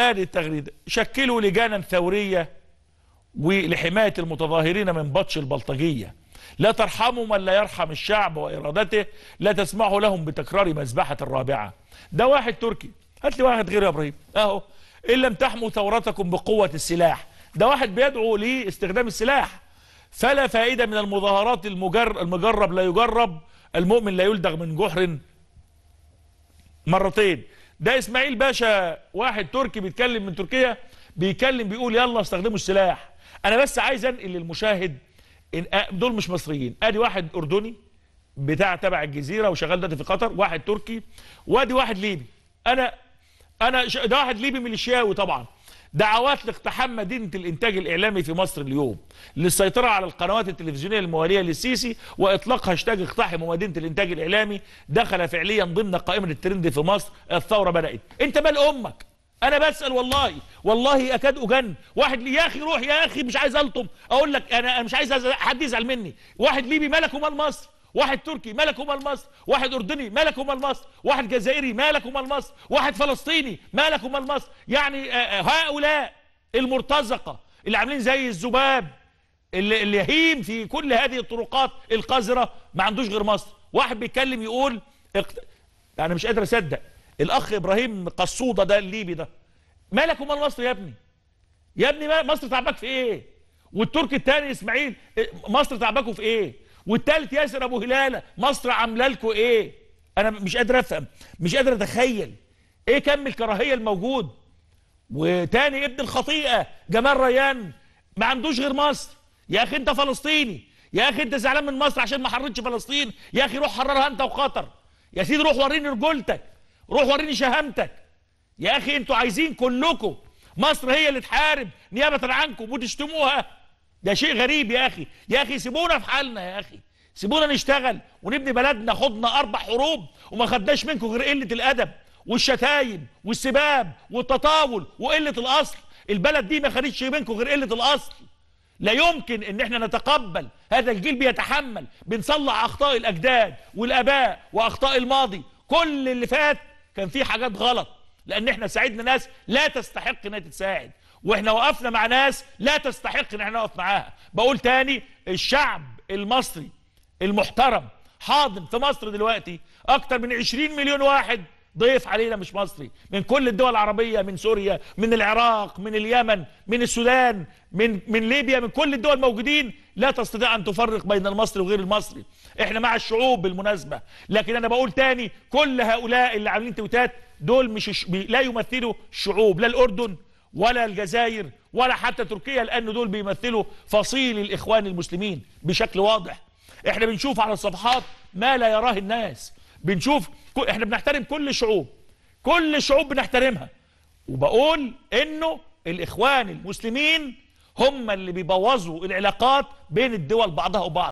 هذه التغريده شكلوا لجانا ثوريه ولحمايه المتظاهرين من بطش البلطجيه لا ترحموا من لا يرحم الشعب وارادته لا تسمحوا لهم بتكرار مذبحه الرابعه ده واحد تركي هات لي واحد غير يا ابراهيم اهو ان لم تحموا ثورتكم بقوه السلاح ده واحد بيدعو لاستخدام السلاح فلا فائده من المظاهرات المجر... المجرب لا يجرب المؤمن لا يلدغ من جحر مرتين ده اسماعيل باشا واحد تركي بيتكلم من تركيا بيكلم بيقول يلا استخدموا السلاح انا بس عايز انقل للمشاهد إن دول مش مصريين ادي واحد اردني بتاع تبع الجزيره وشغال دلوقتي في قطر واحد تركي وادي واحد ليبي انا انا ده واحد ليبي ميليشياوي طبعا دعوات لاقتحام مدينة الإنتاج الإعلامي في مصر اليوم للسيطرة على القنوات التلفزيونية الموالية للسيسي وإطلاق هاشتاج اقتحموا مدينة الإنتاج الإعلامي دخل فعليا ضمن قائمة الترند في مصر الثورة بدأت أنت مال أمك أنا بسأل والله والله أكاد أجن واحد لي يا أخي روح يا أخي مش عايز ألطم أقول لك أنا مش عايز حد يزعل مني واحد ليبي مالك ومال مصر واحد تركي مالك امال مصر واحد اردني مالك امال مصر واحد جزائري مالك امال مصر واحد فلسطيني مالك امال مصر يعني آه، آه، هؤلاء المرتزقه اللي عاملين زي الذباب اللي, اللي يهيم في كل هذه الطرقات القذره ما عندوش غير مصر واحد بيتكلم يقول اقت... انا مش قادر اصدق الاخ ابراهيم قصوده ده الليبي ده مالك امال مصر يا ابني يا ابني مصر تعباك في ايه والتركي الثاني اسماعيل آه، مصر تعباكوا في ايه والثالث ياسر ابو هلاله مصر عامله لكم ايه انا مش قادر افهم مش قادر اتخيل ايه كم الكراهيه الموجود وتاني ابن الخطيئه جمال ريان ما عندوش غير مصر يا اخي انت فلسطيني يا اخي انت زعلان من مصر عشان ما حررتش فلسطين يا اخي روح حررها انت وقطر يا سيدي روح وريني رجولتك روح وريني شهامتك يا اخي انتوا عايزين كلكم مصر هي اللي تحارب نيابه عنكم وتشتموها ده شيء غريب يا اخي يا اخي سيبونا في حالنا يا اخي سيبونا نشتغل ونبني بلدنا خدنا اربع حروب وما خدناش منكم غير قله الادب والشتايم والسباب والتطاول وقله الاصل البلد دي ما خدتش منكم غير قله الاصل لا يمكن ان احنا نتقبل هذا الجيل بيتحمل بنصلح اخطاء الاجداد والاباء واخطاء الماضي كل اللي فات كان فيه حاجات غلط لان احنا ساعدنا ناس لا تستحق انها تتساعد واحنا وقفنا مع ناس لا تستحق ان احنا نقف معاها بقول تاني الشعب المصري المحترم حاضن في مصر دلوقتي اكتر من 20 مليون واحد ضيف علينا مش مصري من كل الدول العربية من سوريا من العراق من اليمن من السودان من من ليبيا من كل الدول موجودين لا تستطيع أن تفرق بين المصري وغير المصري احنا مع الشعوب بالمناسبة لكن أنا بقول تاني كل هؤلاء اللي عاملين تويتات دول مش لا يمثلوا شعوب لا الأردن ولا الجزائر ولا حتى تركيا لأن دول بيمثلوا فصيل الإخوان المسلمين بشكل واضح احنا بنشوف على الصفحات ما لا يراه الناس بنشوف احنا بنحترم كل الشعوب كل الشعوب بنحترمها وبقول انه الاخوان المسلمين هم اللي بيبوظوا العلاقات بين الدول بعضها وبعض